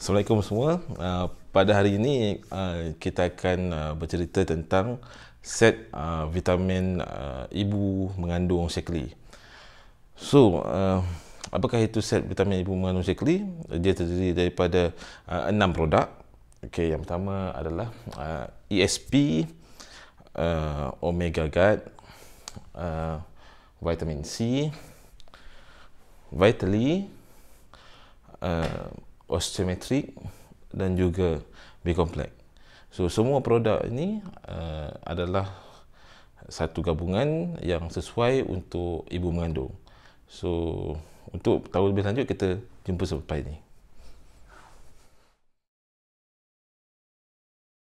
Assalamualaikum semua. Ah, pada hari ini ah, kita akan ah, bercerita tentang set vitamin ibu mengandung sekali. So, apakah itu set vitamin ibu mengandung sekali? Dia terdiri daripada enam produk. Okay, yang pertama adalah ESP, Omega Guard, vitamin C, Vitally, os dan juga B complex. So semua produk ini uh, adalah satu gabungan yang sesuai untuk ibu mengandung. So untuk tahu lebih lanjut kita jumpa selepas ini.